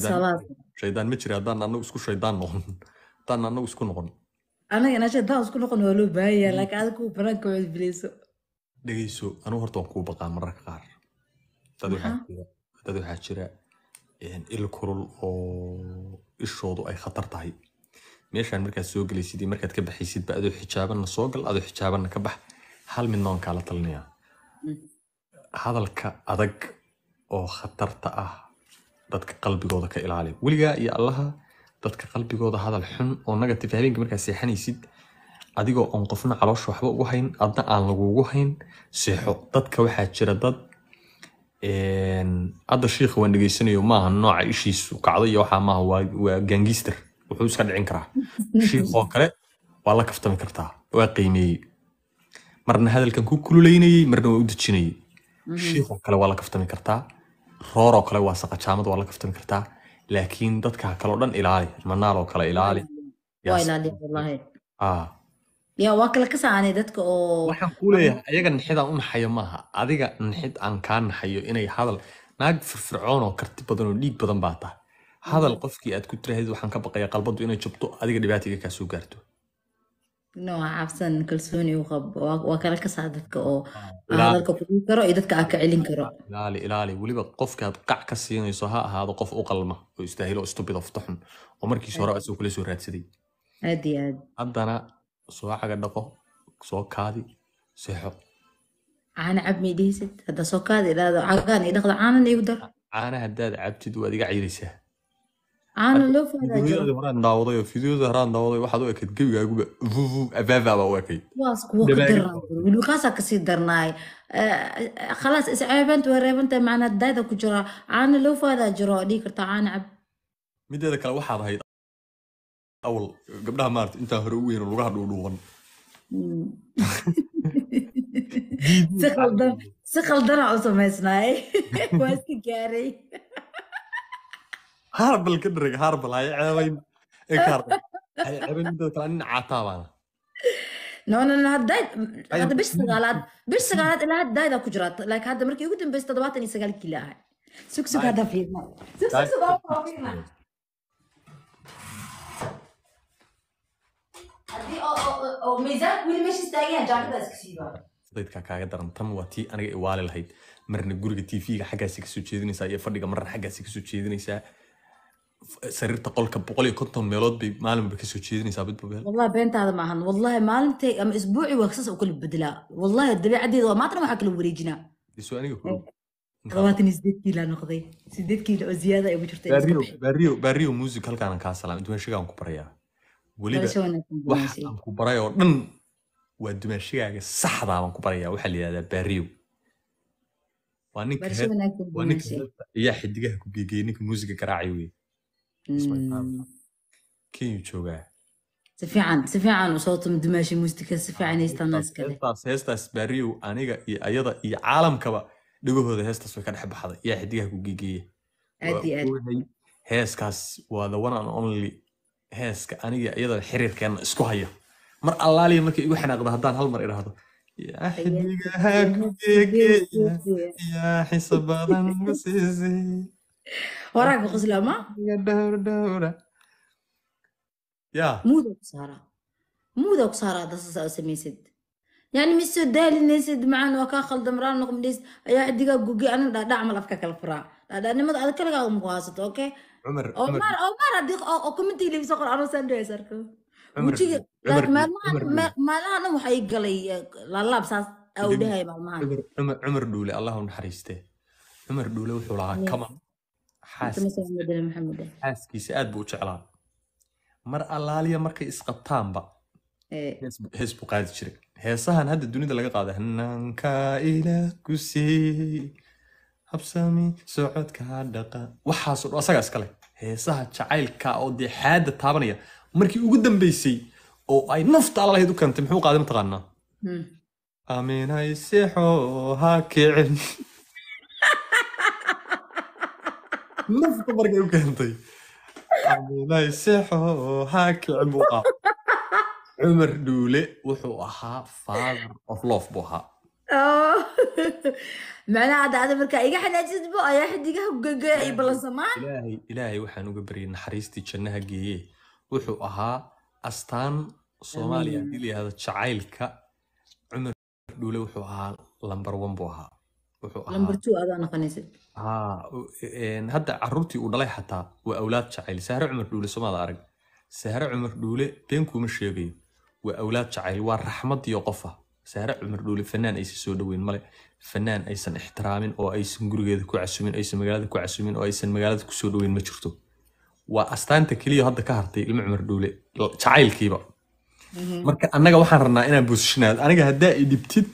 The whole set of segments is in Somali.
shaydaan ma jira haddaan anagu isku shaydaan noqon haddaan anagu isku noqon anagana shaydaan isku noqon waa loo baahan yahay laakiin adig kuwa banaanka cusbileyso dhegeyso anigu horta waan kuu baqaa mararka qaar dad waxaa jira il kulul oo ishoodu ay khatar tahay meeshaan markaad soo gelaysid iyo markaad ka baxaysidba adoo xijaabanna soo gal adoo xijaabanna ka bax hal midna waan kaala talinayaa hadalka adag oo khatarta ah dadka qalbigooda ka ilaali weligaa iyo allaha dadka qalbigooda hadal xun oo negative habeenkii markaa seexanaysid adigoo oon qofna caloosh waxba ugu hayn adna aan laguugu hayn seexo dadka waxaa jira dad hadda shiikha waan dhegeysanayo maaha nooca ishiisu kacdo iyo waxaa maaha waa gangister wuxuu iska dhicin karaa shiikhoo kale waa la kaftami kartaa waa qiimeeyey marna hadalkan ku kululaynayey marna waa u dejinayey mm-hmm. shiikhoo kale waa la kaftami kartaa rooroo kale waa saqajaamad waa la kaftami kartaa laakiin dadka kaleo dhan ilaali manaaloo kale ilaali waa kala ah. kasaane dadka oo waxaan kuu leeyahay ayaga nixidaan u naxayo maaha adiga nixid aan kaa naxayo inay hadal naag firfircoon oo karti badan oo dhiig badan baa tahay hadal qofkii aad ku tirahayd waxaan ka baqaya qalbadu inay jabto adiga dhibaatiga kaa gaarto nooca cabsan kalsooni u qab waa kala kasaa dadka oo ah, ah dadka kudin karo iyo dadka aa ka celin karo ilaali ilaali weliba qofkaad qac ka siinayso ha ahaado qof u qalma oo istaahil oo istubid oo oo markiisa hore asuu kula soo raadsaday aad iyo aad haddana soo caga dhaqo soo kaadi seexo caana cab may hadda soo kaadi idhaahdo cagaan iyo dhaqdo caanan igu dar caana haddaad cabtid waad iga ciidaysaa aan loo faaidada maraan haraan daawadayo waxaad u ekayd gebigaaguba vuvu avaavaba u ekay kuwaaskaasaa kasii darnaay khalaas isceebantu wareebantahay macnaa daada ku jira caana loo faadaa dhihi kartaa caana cab mideeda kale waxaad ahayd awal gabdhaha maarata intaan hore u weyn lugaha dhuudhuuban si khaldana u samaysnaay waa iska gaaray haarbal ka dhereg haarbal hay ceebayn hay ceebayn midda kale nin caataabaana ku jira like hadda ugu dambeysay toddobaatan iyo sagaal kilo ahay kaaga daran tan waa tii aniga iwaali lahayd marna guriga tv-ga xaggaasi kasoo jeedinaysaa iyo fadhiga marna xaggaasi kasoo jeedinaysaa sariirta qolka boqol iyo konton meelood bay maalinba kasoo jeedinaysaa badbabeel wallahi beentaada maahan wallahi maalintay ama isbuucii waa saas u kala bedelaa wallahi dabeecaddeeda waa maantana waxaa kala wareejinaa isu aniga todobaatan iyo sideed kiila noqday sideed kiila oo ziyaada ay ugu jirtay baariyo music halkaanan kaa salaam dumaashigaan ku barayaa weliba waxaan ku baray oo dhan waa dumaashigaaga saxdaa baan ku barayaa waxaa la yidhahdaa baariyo waa ninka waa xidigaha ku geegeyay ninka muusiga garaacay weye kenya joogaa si fiican heestaas heestaas aniga iyo ayada iyo caalamkaba dhagahooda heestaas way ka dhex baxday yaa xidigaha ku gegeeya heeskaas waa the one and only heeska aniga iyada xiriirkeenna isku haya mar allaaliya markay igu xanaaqdo haddaan hal mar idhaahdo yaa xidigaha badan ma horaa kuqosla ma muuda ku saaraa muuda ku saaraa hadda sasaa u samaysid yani misoo daalinaysid macaan waa kaa khalda maraa noqmidhays ayaa adigaa gugi anin dhaadhac mal afka kala furaa dhaadhacnimada adag kaligaa maku haysato okay omar omar hadii oo commentiga lebiso qor anoo saan dhaways arko wejiga maalmahan waxay galay laalaab saas aa u dhahaya maalmahan cumar dhuule allah naxariiste cumar dhuule wuxuu lahaa kaman xaaskiisa aad buu u jeclaa mar allaaliya markay isqabtaanba hees buu qaadi jiray heesahan hadda dunida laga qaada hanaanka ila kusiiy habsami socodka dhaqa waxaasoo dhan asagaa iskale heesaha jacaylka oo dee xaadda taabanaya markii ugu dambeysay oo ay nafta allaheed u keentay muxuu qaaday mataqaanaa aminayseexo ha kicin nafta markay u keentay seexo haakicbu ah cumar dhuule wuxuu ahaa father of love buu ahaa macnaha hadda ada markaa iga xanaajisbo ayaa xidigaha gege ay ballansamaan ilaahay waxaan uga baryay naxariistii jannaha geeye wuxuu ahaa astaan soomaaliya hadii la yihahdo jacaylka cumar dhuule wuxuu ahaa lambar one buu ahaa hadda caruurtii uu dhalay xataa waa awlaad jacayl sahre cumar dhuule somaad arag sahre cumar dhuule been kuma sheegayo waa awlaad jacayl waa raxmadiyo qofa ah. sahre cumar dhuule fanaan aysan soo dhoweyn male fanaan aysan ixtiraamin oo aysan gurigeeda ku casumin aysan magaalada ku casumin oo aysan magaalada kusoo dhoweyn ma jirto waa astaanta keliya hadda ka hartay ilmo cumar dhuule jacaylkiiba mhm. marka annaga waxaan rabnaa inaan boosishinaad aniga haddaa idhibtid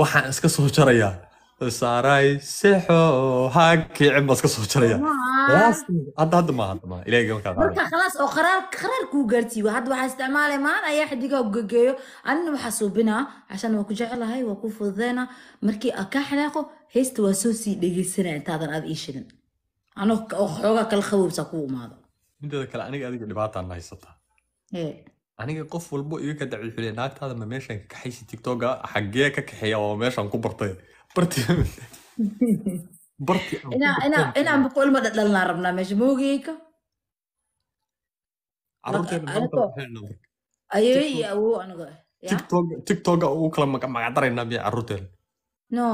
waxaan iska soo jarayaa saaray sixo hakicin baan iska soo jaraya hadda hadda maaha hadda maaha ilaahay markaa marka khalaas oo qaraar qaraar kuu gaartii waa hadda waxaa isticmaalay maalin ayaa xidigaa gegeeyo anina waxaa suubinaa cashan waa ku jecelahay waa ku fududeena markii kaa xanaaqo heesta waa soo sii dhegeysanaya intaadan aad ii shidin ano xoogaa kala khawowsaa kuu imaado mideeda kale aniga adiga dhibaataan haysataa aniga qof walbo iga ka daciifilay naagtaada ma meeshaan kaxaysa tiktoka xaggee ka kaxeeya oo meeshan ku bartay inaan ulma dhaldhalnaa rabnaa meesha maogeyka tiktoga ugu kala magacdaraynaa miya caruurteena no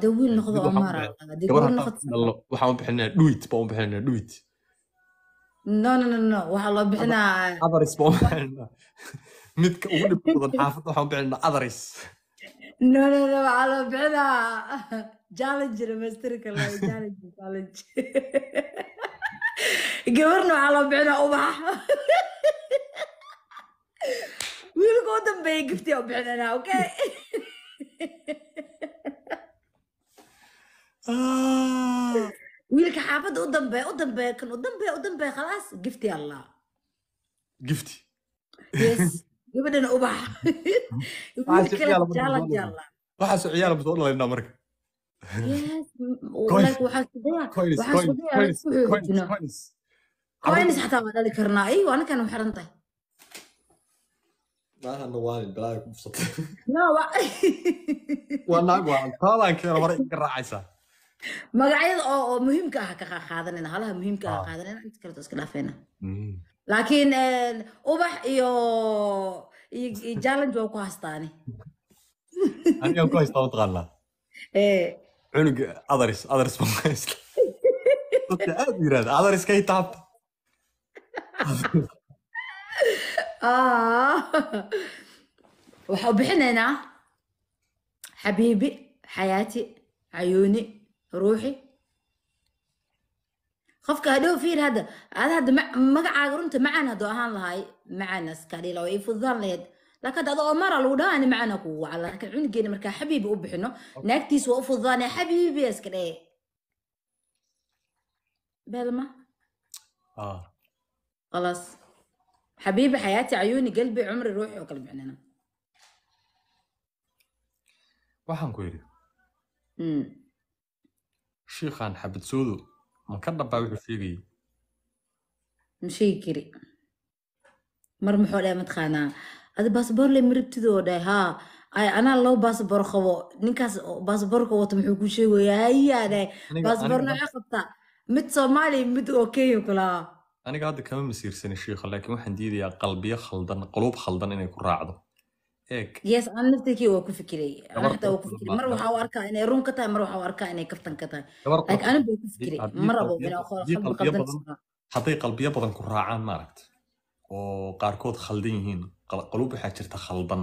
de wiil noqdo omarwaxaan u bixinaa dhuit baan u bixinaa dhuit no no no waxaa loo bixinaa adars baan u midka ugu dhib badan xaafadda waxaan u bixinaa No, no, no, على بعدها جالنجر مسترك الله جالنجر جالنجر قبرنا على بعنا أبح ويل قدام بيقفتي أبعنا أنا أوكي ويلك حافظ قدام بي قدام بي كان قدام بي قدام بي خلاص قفتي الله قفتي يس gabadhana ubax waxaasu ciyaala basoo dhalaynaa marka coins xataa waa dhali karnaa iyo waa naag waa taadaan magacyada oo muhiimka ah ka qaadanina halaha muhiimka ah, ah. qaadanina inta kaleto iska dhaafayna mm laakiin eh, ubax iyo challenge waa ku hastaane aniga ku haystaa mataqaanaa eh. cunug adaris adaris baan ku haystaa dadka aad u yirahda adariska i taabta ah. waxaan bixinaynaa xabiibi xayaati cayooni ruuxi qofka hadhow fiir hadda aad hadda magacaaga runta macaan haddoo ahaan lahaay macaana iskadhila oo fududaan lahayd laakiin hadda adoo lagu dhahaa ani macaana kugu waca laakiin markaa xabiibi u bixino naagtiis waa u fududaane xabiibi iska dhee belma خلاص حبيبي حياتي عيوني قلبي عمري روحي وكل معنانا waxaan ku yidhi hmm. shiikhaan xabad ma ka dhaba wuxuu sheegayay ma sheegi kari mar muxuu dhahay mataqaanaa adi baasboor le marabtido dhahay haa ay anaa labo baasboor qabo ninkaas baasboorka wato muxuu ku sheegayaa hayaa baasboor noocee qabtaa mid soomaaliya mid oo kenya kulahaa aniga hadda kama masiirsani shiikha laakiin waxaan diidayaa qalbiyo khaldan quluub khaldan inay ku raacdo yes aan nafteykii waa ku fikirey mar waxa arkaa inay run ka tahay mar waxa arkaa inay kaftan ka tahay laakiin anigu ku fikirey ma qalbiyo badan ku raacaan maaragta oo qaarkood khaldan yihiin qalub waxaa jirta khaldan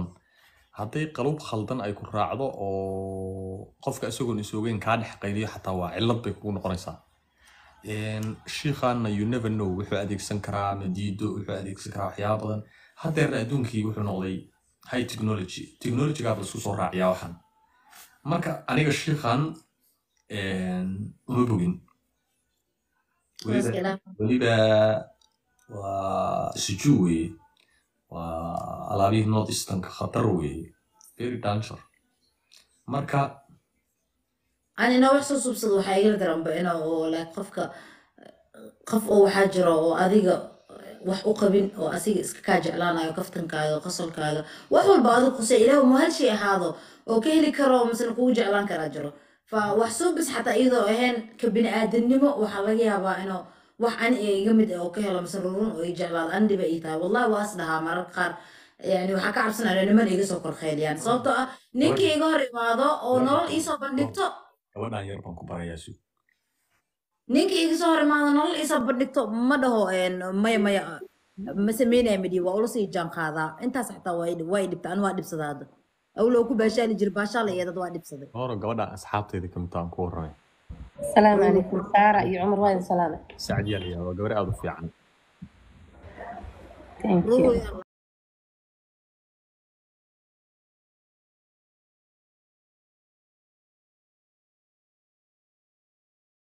hadday qalub khaldan ay ku raacdo oo qofka isagoon isogeyn kaa dhex qayliyo xataa waa cillad bay kugu noqonaysaa shiikhaana you never know wuxuu adeegsan karaa madiido wuxuu adeegsan karaa waxyaaba badan haddeerna adduunkii wuxuu noqday high technology technologigaa lasku soo raaciyaa waxaan marka aniga shiikan uma bogin weliba waa siju weeye waa alaabihii north eastonka khatar weeye very danger marka anina wax soo subsad waxaa igala daranba ina oo like qofka qof oo waxaa jira oo adiga wax u qabin oo asiga iska kaa jeclaanayo kaftankaaga qosolkaaga wax walba adig khusee ilaahu ma hal shay ahaado oo ka heli karo masala kugu jeclaan karaa jiro fa wax suubis xataa iyadoo ahayn ka bini-aadamnimo waxaa laga yaabaa inuu wax ani iga mid oo ka helo masala rurun oo i jeclaado ani dhiba tahay wallahi waas dhahaa mararka qaar yani waxaa ka cabsanaya niman iga soo korkheyliyaan sababtoo ah ninkii iga hor imaado oo nolol iisoo bandhigto gabadhan yar baan ku barayaa ninkii iga soo hor imaado nolol isabadhigto ma dhaho maya maya ma sameynaya midhi waa ulasii sii jaanqaadaa intaas xataa waa i dhibta an waa dhibsadaa awlow ku baashaali jir baashaala iyo waa dhibsaday horo gabadha asxaabteyda kamid aan ku warramay السلام عليكم سارة يا عمر وين سلامة سعد يا ريال وقبر أبو في عن